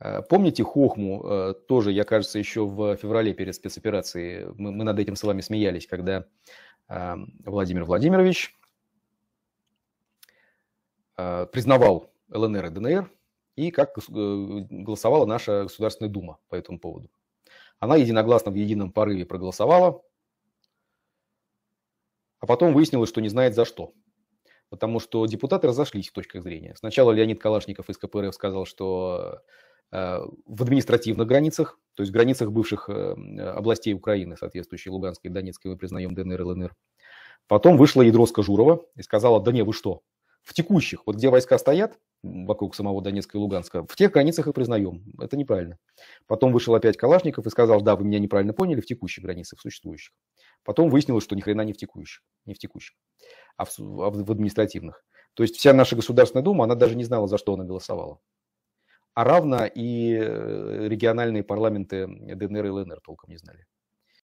Э, помните Хохму? Э, тоже, я кажется, еще в феврале перед спецоперацией мы, мы над этим с вами смеялись, когда эм, Владимир Владимирович э, признавал ЛНР и ДНР, и как голосовала наша Государственная Дума по этому поводу. Она единогласно в едином порыве проголосовала, а потом выяснилось, что не знает за что. Потому что депутаты разошлись в точках зрения. Сначала Леонид Калашников из КПРФ сказал, что Э, в административных границах, то есть в границах бывших э, областей Украины, соответствующей Луганской и Донецкой, мы признаем ДНР и ЛНР. Потом вышла ядро Скажурова и сказала, да не, вы что, в текущих, вот где войска стоят, вокруг самого Донецка и Луганска, в тех границах их признаем. Это неправильно. Потом вышел опять Калашников и сказал, да, вы меня неправильно поняли, в текущих границах, в существующих. Потом выяснилось, что ни хрена не в текущих, не в текущих, а в, а в административных. То есть вся наша Государственная Дума, она даже не знала, за что она голосовала. А равно и э, региональные парламенты ДНР и ЛНР толком не знали.